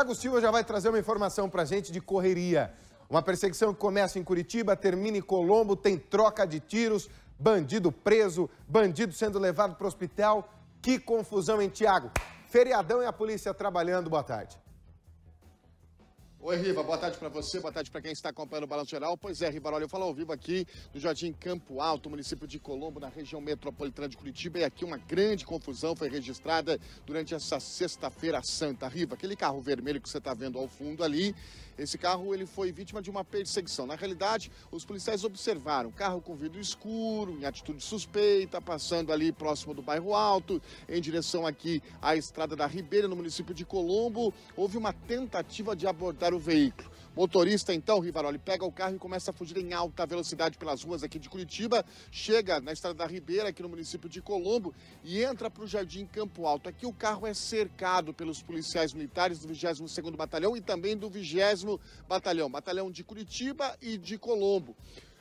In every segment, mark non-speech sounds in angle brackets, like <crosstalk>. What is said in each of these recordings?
Tiago Silva já vai trazer uma informação para a gente de correria. Uma perseguição que começa em Curitiba, termina em Colombo, tem troca de tiros, bandido preso, bandido sendo levado para o hospital. Que confusão, hein, Tiago? Feriadão e a polícia trabalhando. Boa tarde. Oi, Riva, boa tarde para você, boa tarde para quem está acompanhando o Balanço Geral. Pois é, Riva, olha, eu falo ao vivo aqui do Jardim Campo Alto, município de Colombo, na região metropolitana de Curitiba. E aqui uma grande confusão foi registrada durante essa sexta-feira santa. Riva, aquele carro vermelho que você está vendo ao fundo ali, esse carro ele foi vítima de uma perseguição. Na realidade, os policiais observaram carro com vidro escuro, em atitude suspeita, passando ali próximo do bairro Alto, em direção aqui à Estrada da Ribeira, no município de Colombo. Houve uma tentativa de abordar o veículo. Motorista, então, Rivaroli, pega o carro e começa a fugir em alta velocidade pelas ruas aqui de Curitiba. Chega na Estrada da Ribeira, aqui no município de Colombo, e entra para o Jardim Campo Alto. Aqui o carro é cercado pelos policiais militares do 22 Batalhão e também do 20 mesmo batalhão, batalhão de Curitiba e de Colombo.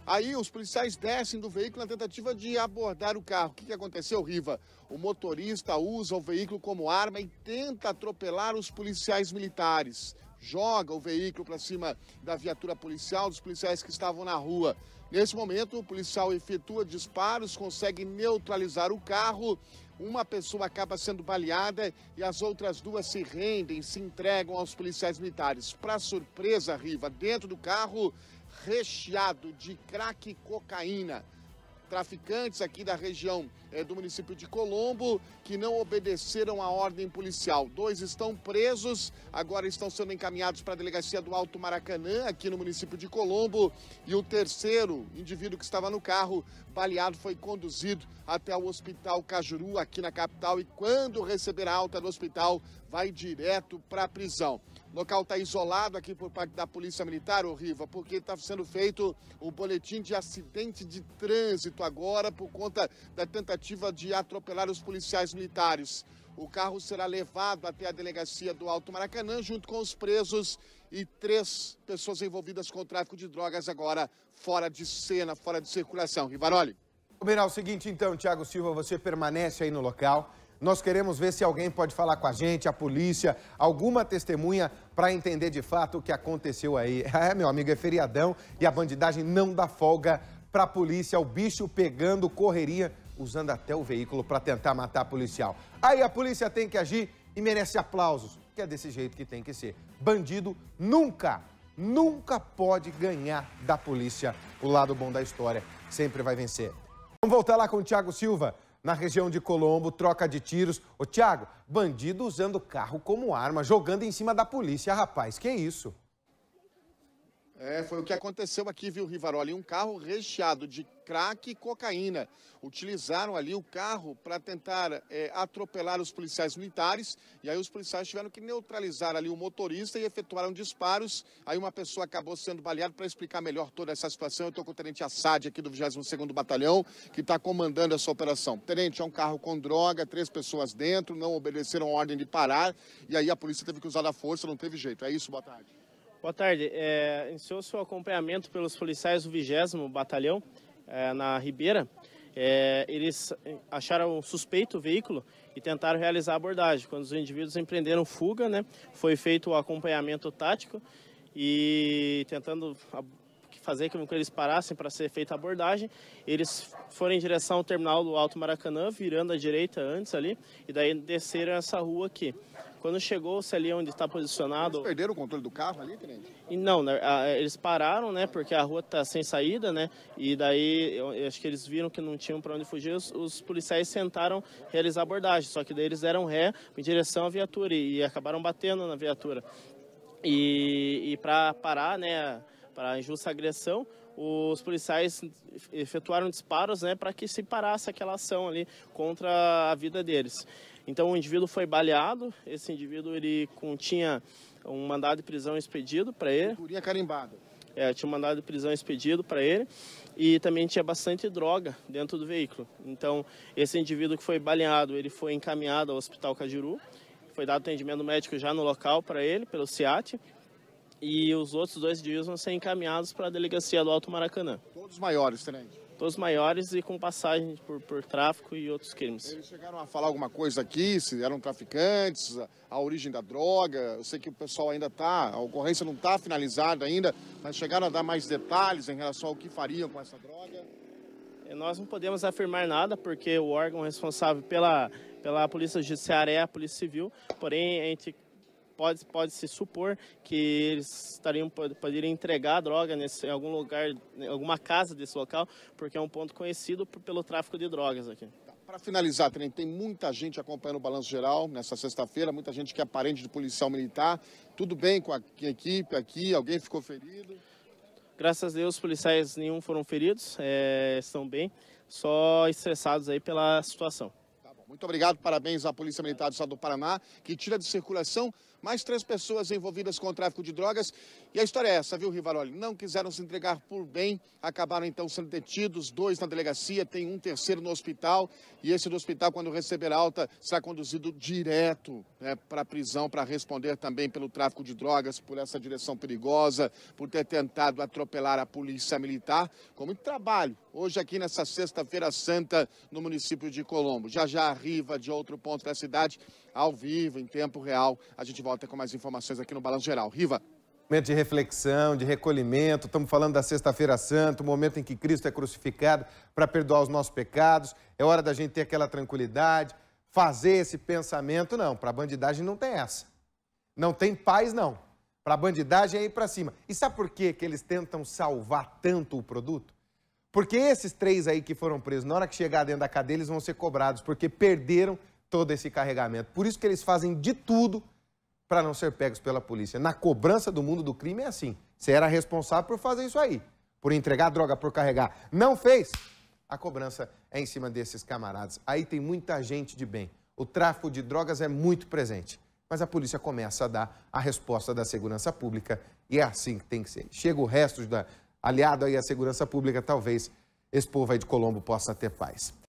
Aí os policiais descem do veículo na tentativa de abordar o carro. O que, que aconteceu, Riva? O motorista usa o veículo como arma e tenta atropelar os policiais militares. Joga o veículo para cima da viatura policial, dos policiais que estavam na rua. Nesse momento, o policial efetua disparos, consegue neutralizar o carro uma pessoa acaba sendo baleada e as outras duas se rendem, se entregam aos policiais militares. Para surpresa, Riva, dentro do carro recheado de crack e cocaína traficantes aqui da região é, do município de Colombo que não obedeceram à ordem policial. Dois estão presos, agora estão sendo encaminhados para a delegacia do Alto Maracanã, aqui no município de Colombo. E o terceiro indivíduo que estava no carro baleado foi conduzido até o Hospital Cajuru, aqui na capital. E quando receber a alta do hospital, vai direto para a prisão. O local está isolado aqui por parte da Polícia Militar, ô Riva, porque está sendo feito o boletim de acidente de trânsito agora por conta da tentativa de atropelar os policiais militares. O carro será levado até a delegacia do Alto Maracanã, junto com os presos e três pessoas envolvidas com o tráfico de drogas agora fora de cena, fora de circulação. Rivaroli. Combinal, o seguinte então, Tiago Silva, você permanece aí no local. Nós queremos ver se alguém pode falar com a gente, a polícia, alguma testemunha para entender de fato o que aconteceu aí. <laughs> É, meu amigo, é feriadão e a bandidagem não dá folga para a polícia, o bicho pegando correria, usando até o veículo para tentar matar a policial. Aí a polícia tem que agir e merece aplausos, que é desse jeito que tem que ser. Bandido nunca, nunca pode ganhar da polícia. O lado bom da história sempre vai vencer. Vamos voltar lá com o Tiago Silva na região de Colombo, troca de tiros. Ô, Tiago, bandido usando carro como arma, jogando em cima da polícia. Rapaz, que isso? É, foi o que aconteceu aqui, viu, Rivaroli? Um carro recheado de crack e cocaína. Utilizaram ali o carro para tentar é, atropelar os policiais militares. E aí os policiais tiveram que neutralizar ali o motorista e efetuaram disparos. Aí uma pessoa acabou sendo baleada. Para explicar melhor toda essa situação, eu estou com o Tenente Assad aqui do 22º Batalhão, que está comandando essa operação. Tenente, é um carro com droga, três pessoas dentro, não obedeceram a ordem de parar. E aí a polícia teve que usar a força, não teve jeito. É isso, boa tarde. Boa tarde. É, iniciou seu acompanhamento pelos policiais do 20 Batalhão é, na Ribeira. É, eles acharam suspeito o veículo e tentaram realizar a abordagem. Quando os indivíduos empreenderam fuga, né, foi feito o acompanhamento tático e tentando fazer com que eles parassem para ser feita a abordagem. Eles foram em direção ao terminal do Alto Maracanã, virando à direita antes ali, e daí desceram essa rua aqui. Quando chegou-se ali onde está posicionado... Eles perderam o controle do carro ali, Tenente? E não, né, é, eles pararam, né, porque a rua está sem saída, né, e daí eu acho que eles viram que não tinham para onde fugir, os, os, policiais sentaram, realizar abordagem, só que daí eles deram ré em direção à viatura e, e acabaram batendo na viatura. E, e para parar, né, para injusta agressão, os policiais efetuaram disparos né, para que se parasse aquela ação ali contra a vida deles. Então o indivíduo foi baleado, esse indivíduo ele continha um mandado de prisão expedido para ele. Curinha carimbada. É, tinha um mandado de prisão expedido para ele e também tinha bastante droga dentro do veículo. Então, esse indivíduo que foi baleado, ele foi encaminhado ao Hospital Cajiru, foi dado atendimento médico já no local para ele, pelo CIAT, e os outros dois dias vão ser encaminhados para a delegacia do Alto Maracanã. Todos maiores, tenente? Todos maiores e com passagem por, por tráfico e outros crimes. Eles chegaram a falar alguma coisa aqui, se eram traficantes, a, a origem da droga, eu sei que o pessoal ainda está, a ocorrência não está finalizada ainda, mas chegaram a dar mais detalhes em relação ao que fariam com essa droga? E é, nós não podemos afirmar nada, porque o órgão responsável pela, pela Polícia Judiciária é a Polícia Civil, porém a gente pode, pode se supor que eles estariam poderiam entregar droga nesse, em algum lugar, em alguma casa desse local, porque é um ponto conhecido por, pelo tráfico de drogas aqui. Tá, Para finalizar, Tenente, tem muita gente acompanhando o Balanço Geral nessa sexta-feira, muita gente que é parente de policial militar. Tudo bem com a equipe aqui? Alguém ficou ferido? Graças a Deus, policiais nenhum foram feridos, é, estão bem, só estressados aí pela situação. Tá bom. Muito obrigado, parabéns à Polícia Militar do Estado do Paraná, que tira de circulação mais três pessoas envolvidas com o tráfico de drogas. E a história é essa, viu, Rivaroli? Não quiseram se entregar por bem, acabaram então sendo detidos, dois na delegacia, tem um terceiro no hospital. E esse do hospital, quando receber alta, será conduzido direto né, para a prisão para responder também pelo tráfico de drogas, por essa direção perigosa, por ter tentado atropelar a polícia militar. Com muito trabalho, hoje aqui nessa sexta-feira santa, no município de Colombo. Já já arriva de outro ponto da cidade, ao vivo, em tempo real, a gente volta volta com mais informações aqui no Balanço Geral. Riva momento de reflexão, de recolhimento. Estamos falando da Sexta-feira Santa, o momento em que Cristo é crucificado para perdoar os nossos pecados. É hora da gente ter aquela tranquilidade, fazer esse pensamento. Não, para a bandidagem não tem essa. Não tem paz, não. Para a bandidagem é ir para cima. E sabe por quê que eles tentam salvar tanto o produto? Porque esses três aí que foram presos, na hora que chegar dentro da cadeia, eles vão ser cobrados, porque perderam todo esse carregamento. Por isso que eles fazem de tudo para não ser pegos pela polícia. Na cobrança do mundo do crime é assim. Você era responsável por fazer isso aí, por entregar droga, por carregar. Não fez. A cobrança é em cima desses camaradas. Aí tem muita gente de bem. O tráfico de drogas é muito presente. Mas a polícia começa a dar a resposta da segurança pública e é assim que tem que ser. Chega o resto da aliado aí à segurança pública, talvez esse povo aí de Colombo possa ter paz.